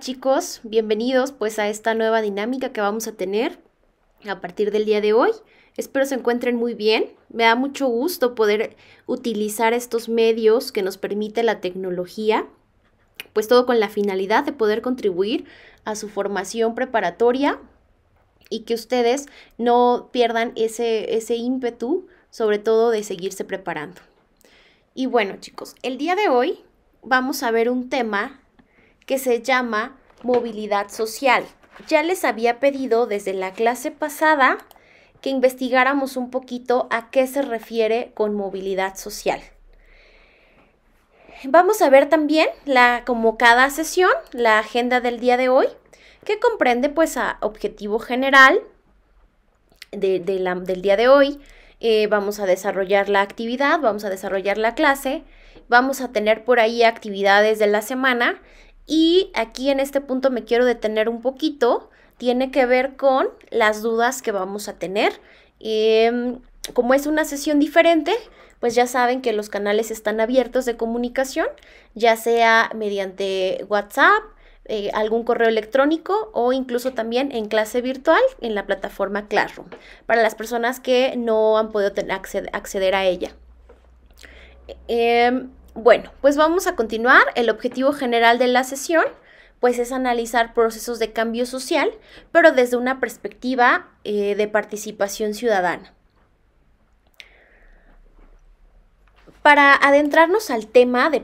chicos, bienvenidos pues a esta nueva dinámica que vamos a tener a partir del día de hoy. Espero se encuentren muy bien. Me da mucho gusto poder utilizar estos medios que nos permite la tecnología, pues todo con la finalidad de poder contribuir a su formación preparatoria y que ustedes no pierdan ese, ese ímpetu, sobre todo de seguirse preparando. Y bueno chicos, el día de hoy vamos a ver un tema que se llama movilidad social. Ya les había pedido desde la clase pasada que investigáramos un poquito a qué se refiere con movilidad social. Vamos a ver también, la, como cada sesión, la agenda del día de hoy, que comprende pues a objetivo general del día de hoy. Eh, vamos a desarrollar la actividad, vamos a desarrollar la clase, vamos a tener por ahí actividades de la semana y aquí en este punto me quiero detener un poquito. Tiene que ver con las dudas que vamos a tener. Em, como es una sesión diferente, pues ya saben que los canales están abiertos de comunicación, ya sea mediante WhatsApp, eh, algún correo electrónico o incluso también en clase virtual en la plataforma Classroom, para las personas que no han podido acceder, a ella. Em, bueno, pues vamos a continuar. El objetivo general de la sesión pues es analizar procesos de cambio social, pero desde una perspectiva eh, de participación ciudadana. Para adentrarnos al tema de,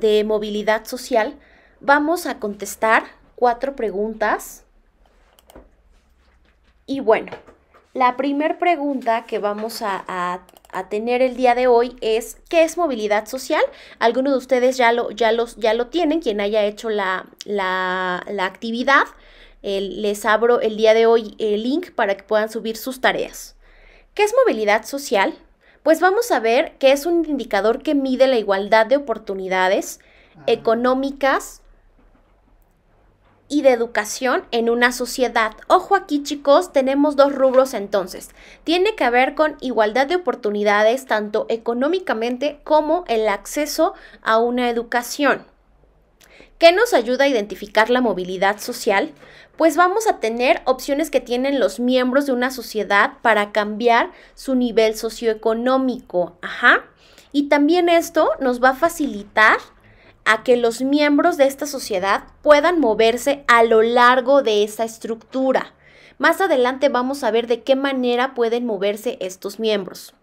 de movilidad social, vamos a contestar cuatro preguntas. Y bueno, la primera pregunta que vamos a, tener el día de hoy es, ¿qué es movilidad social? Algunos de ustedes ya lo, ya los, ya lo tienen, quien haya hecho la, actividad. les abro el día de hoy el link para que puedan subir sus tareas. ¿Qué es movilidad social? Pues vamos a ver que es un indicador que mide la igualdad de oportunidades ah. económicas, y de educación en una sociedad. Ojo aquí chicos, tenemos dos rubros entonces. Tiene que ver con igualdad de oportunidades tanto económicamente como el acceso a una educación. ¿Qué nos ayuda a identificar la movilidad social? Pues vamos a tener opciones que tienen los miembros de una sociedad para cambiar su nivel socioeconómico. Ajá. Y también esto nos va a facilitar a que los miembros de esta sociedad puedan moverse a lo largo de esa estructura. Más adelante vamos a ver de qué manera pueden moverse estos miembros.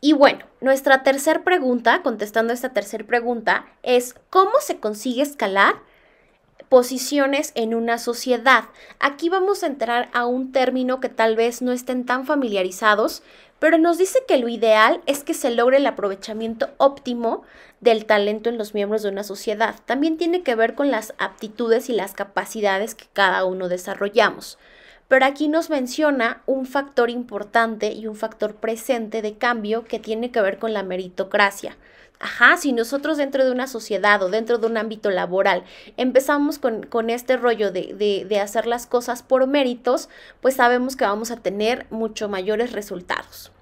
Y bueno, nuestra tercera pregunta, contestando esta tercera pregunta, es ¿cómo se consigue escalar posiciones en una sociedad? Aquí vamos a entrar a un término que tal vez no estén tan familiarizados, pero nos dice que lo ideal es que se logre el aprovechamiento óptimo del talento en los miembros de una sociedad. También tiene que ver con las aptitudes y las capacidades que cada uno desarrollamos. Pero aquí nos menciona un factor importante y un factor presente de cambio que tiene que ver con la meritocracia. Ajá, si nosotros dentro de una sociedad o dentro de un ámbito laboral empezamos con, con este rollo de, de, de, hacer las cosas por méritos, pues sabemos que vamos a tener mucho mayores resultados.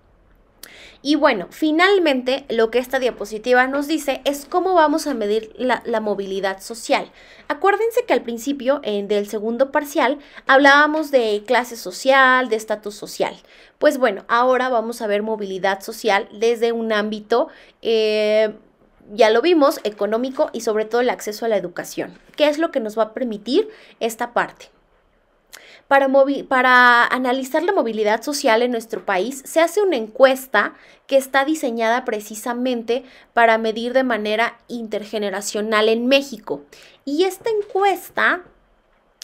Y bueno, finalmente lo que esta diapositiva nos dice es cómo vamos a medir la, movilidad social. Acuérdense que al principio en del segundo parcial hablábamos de clase social, de estatus social. Pues bueno, ahora vamos a ver movilidad social desde un ámbito... Eh, ya lo vimos, económico y sobre todo el acceso a la educación. ¿Qué es lo que nos va a permitir esta parte? Para, analizar la movilidad social en nuestro país, se hace una encuesta que está diseñada precisamente para medir de manera intergeneracional en México. Y esta encuesta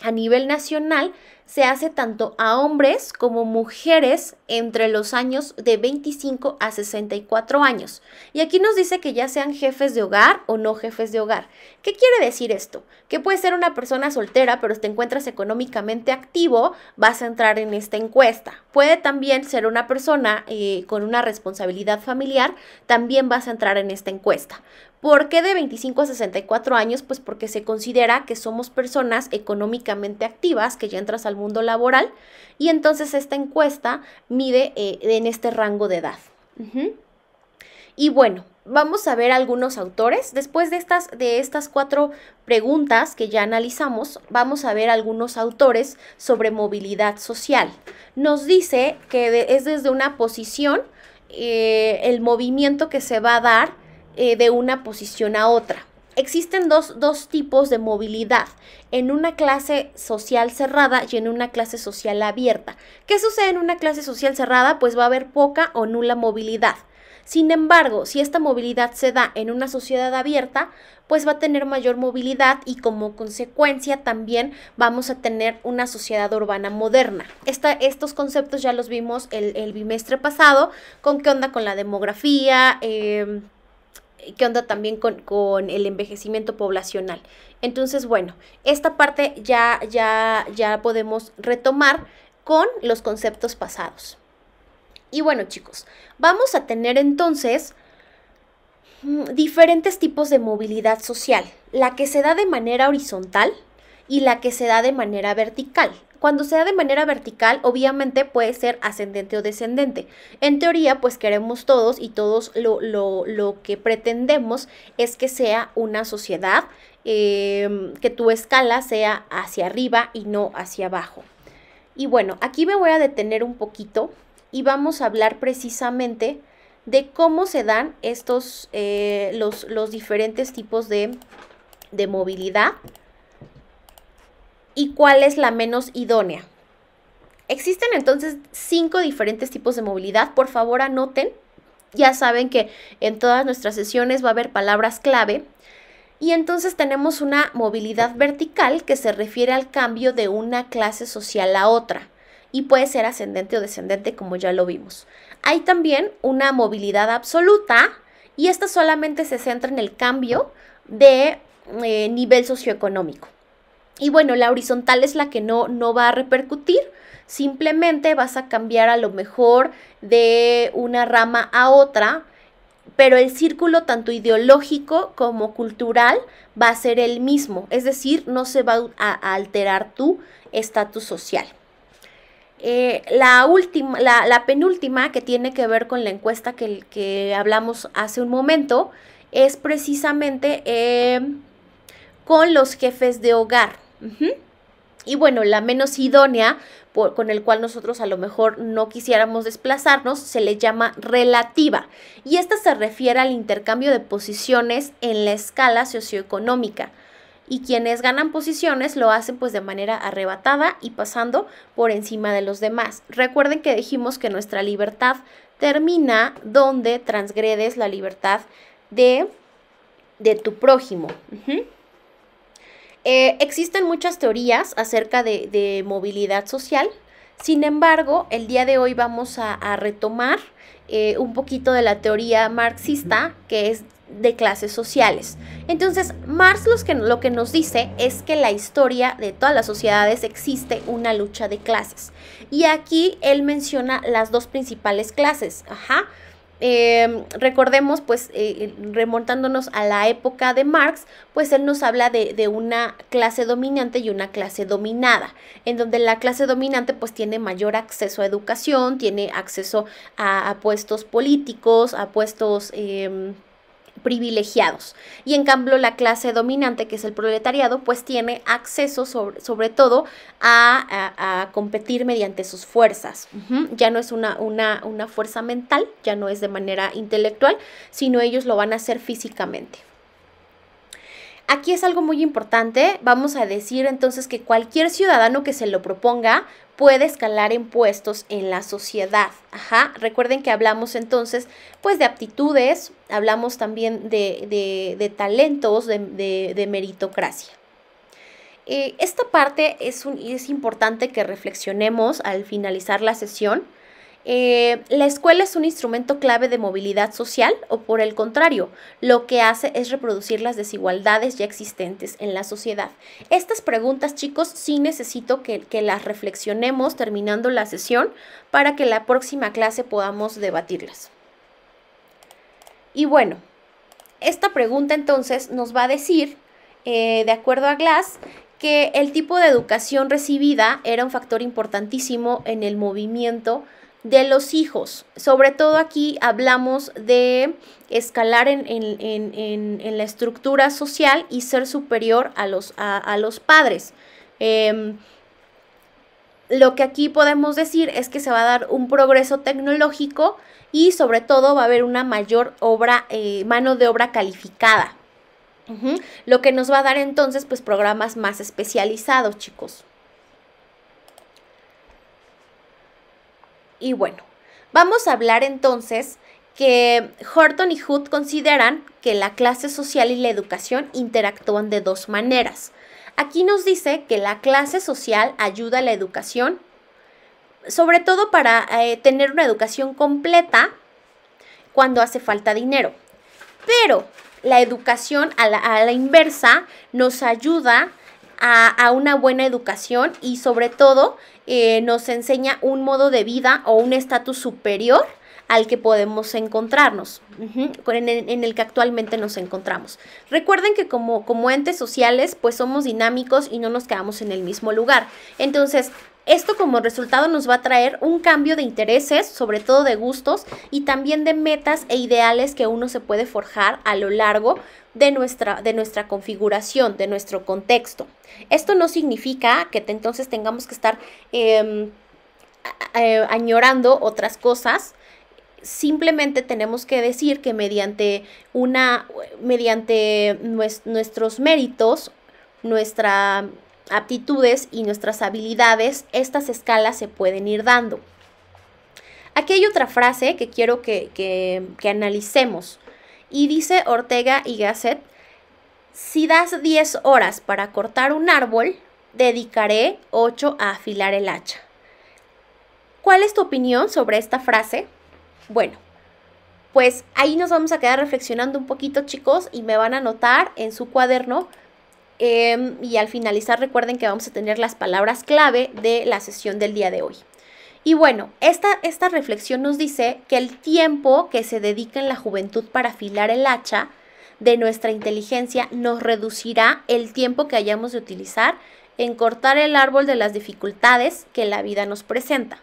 a nivel nacional se hace tanto a hombres como mujeres entre los años de 25 a 64 años. Y aquí nos dice que ya sean jefes de hogar o no jefes de hogar. ¿Qué quiere decir esto? Que puede ser una persona soltera, pero te encuentras económicamente activo, vas a entrar en esta encuesta. Puede también ser una persona eh, con una responsabilidad familiar, también vas a entrar en esta encuesta. ¿Por qué de 25 a 64 años? Pues porque se considera que somos personas económicamente activas, que ya entras al mundo laboral, y entonces esta encuesta mide eh, en este rango de edad. Y bueno, vamos a ver algunos autores. Después de estas, de estas cuatro preguntas que ya analizamos, vamos a ver algunos autores sobre movilidad social. Nos dice que es desde una posición eh, el movimiento que se va a dar eh, de una posición a otra. Existen dos, tipos de movilidad, en una clase social cerrada y en una clase social abierta. ¿Qué sucede en una clase social cerrada? Pues va a haber poca o nula movilidad. Sin embargo, si esta movilidad se da en una sociedad abierta, pues va a tener mayor movilidad y como consecuencia también vamos a tener una sociedad urbana moderna. estos conceptos ya los vimos el, el, bimestre pasado, con qué onda con la demografía, eh, qué onda también con, con, el envejecimiento poblacional. Entonces, bueno, esta parte ya, ya, ya podemos retomar con los conceptos pasados. Y bueno, chicos, vamos a tener entonces mm, diferentes tipos de movilidad social, la que se da de manera horizontal y la que se da de manera vertical. Cuando sea de manera vertical, obviamente puede ser ascendente o descendente. En teoría, pues queremos todos y todos lo, que pretendemos es que sea una sociedad, em, que tu escala sea hacia arriba y no hacia abajo. Y bueno, aquí me voy a detener un poquito y vamos a hablar precisamente de cómo se dan estos, eh, los, los diferentes tipos de, de movilidad y cuál es la menos idónea. Existen entonces cinco diferentes tipos de movilidad. Por favor, anoten. Ya saben que en todas nuestras sesiones va a haber palabras clave. Y entonces tenemos una movilidad vertical que se refiere al cambio de una clase social a otra y puede ser ascendente o descendente como ya lo vimos. Hay también una movilidad absoluta y esta solamente se centra en el cambio de eh, nivel socioeconómico. Y bueno, la horizontal es la que no, no va a repercutir, simplemente vas a cambiar a lo mejor de una rama a otra, pero el círculo tanto ideológico como cultural va a ser el mismo, es decir, no se va a, alterar tu estatus social. Eh, la, última, la, penúltima que tiene que ver con la encuesta que, que hablamos hace un momento es precisamente eh, con los jefes de hogar. Y bueno, la menos idónea, con el cual nosotros a lo mejor no quisiéramos desplazarnos, se le llama relativa. Y esta se refiere al intercambio de posiciones en la escala socioeconómica. Y quienes ganan posiciones lo hacen pues de manera arrebatada y pasando por encima de los demás. Recuerden que dijimos que nuestra libertad termina donde transgredes la libertad de, de tu prójimo. Eh, existen muchas teorías acerca de, movilidad social, sin embargo, el día de hoy vamos a, retomar eh, un poquito de la teoría marxista, que es de clases sociales. Entonces, Marx lo que nos dice es que la historia de todas las sociedades existe una lucha de clases. Y aquí él menciona las dos principales clases. Ajá eh, recordemos, pues eh, eh, remontándonos a la época de Marx, pues él nos habla de, una clase dominante y una clase dominada, en donde la clase dominante pues tiene mayor acceso a educación, tiene acceso a, puestos políticos, a puestos... Eh, privilegiados. Y en cambio la clase dominante, que es el proletariado, pues tiene acceso sobre, todo a, competir mediante sus fuerzas. Ya no es una, una, una fuerza mental, ya no es de manera intelectual, sino ellos lo van a hacer físicamente. Aquí es algo muy importante, vamos a decir entonces que cualquier ciudadano que se lo proponga puede escalar en puestos en la sociedad. Ajá, recuerden que hablamos entonces pues de aptitudes, hablamos también de, talentos, de, meritocracia. Eh, esta parte es, un, es importante que reflexionemos al finalizar la sesión eh, la escuela es un instrumento clave de movilidad social o por el contrario, lo que hace es reproducir las desigualdades ya existentes en la sociedad. Estas preguntas, chicos, sí necesito que, las reflexionemos terminando la sesión para que la próxima clase podamos debatirlas. Y bueno, esta pregunta entonces nos va a decir, eh, de acuerdo a Glass, que el tipo de educación recibida era un factor importantísimo en el movimiento de los hijos. Sobre todo aquí hablamos de escalar en, la estructura social y ser superior a los, a, los padres. Em, lo que aquí podemos decir es que se va a dar un progreso tecnológico y sobre todo va a haber una mayor obra, eh, mano de obra calificada. Lo que nos va a dar entonces pues programas más especializados, chicos. Y bueno, vamos a hablar entonces que Horton y Hood consideran que la clase social y la educación interactúan de dos maneras. Aquí nos dice que la clase social ayuda a la educación, sobre todo para eh, tener una educación completa cuando hace falta dinero. Pero la educación a la, a la inversa nos ayuda a, una buena educación y sobre todo eh, nos enseña un modo de vida o un estatus superior al que podemos encontrarnos, en, el, que actualmente nos encontramos. Recuerden que como, como entes sociales, pues somos dinámicos y no nos quedamos en el mismo lugar. Entonces, esto como resultado nos va a traer un cambio de intereses, sobre todo de gustos y también de metas e ideales que uno se puede forjar a lo largo de nuestra, de nuestra configuración, de nuestro contexto. Esto no significa que entonces tengamos que estar em, añorando otras cosas, simplemente tenemos que decir que mediante una mediante nuestros méritos nuestra aptitudes y nuestras habilidades, estas escalas se pueden ir dando. Aquí hay otra frase que quiero que, analicemos. Y dice Ortega y Gasset, si das 10 horas para cortar un árbol, dedicaré 8 a afilar el hacha. ¿Cuál es tu opinión sobre esta frase? Bueno, pues ahí nos vamos a quedar reflexionando un poquito chicos y me van a notar en su cuaderno Em, y al finalizar recuerden que vamos a tener las palabras clave de la sesión del día de hoy. Y bueno, esta reflexión nos dice que el tiempo que se dedica en la juventud para afilar el hacha de nuestra inteligencia nos reducirá el tiempo que hayamos de utilizar en cortar el árbol de las dificultades que la vida nos presenta.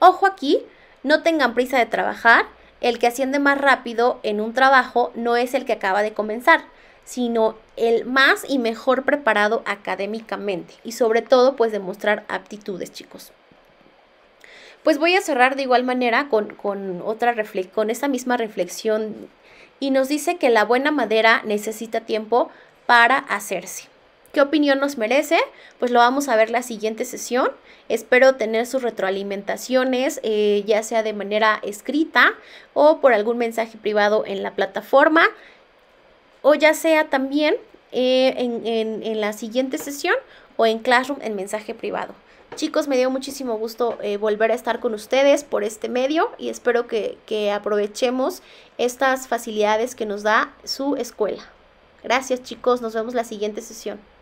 Ojo aquí, no tengan prisa de trabajar, el que asciende más rápido en un trabajo no es el que acaba de comenzar, sino el más y mejor preparado académicamente y sobre todo pues demostrar aptitudes chicos. Pues voy a cerrar de igual manera con, con otra con esta misma reflexión y nos dice que la buena madera necesita tiempo para hacerse. ¿Qué opinión nos merece? Pues lo vamos a ver la siguiente sesión. Espero tener sus retroalimentaciones, eh, ya sea de manera escrita o por algún mensaje privado en la plataforma o ya sea también eh, en, la siguiente sesión o en Classroom en mensaje privado. Chicos, me dio muchísimo gusto eh, volver a estar con ustedes por este medio y espero que, que aprovechemos estas facilidades que nos da su escuela. Gracias chicos, nos vemos la siguiente sesión.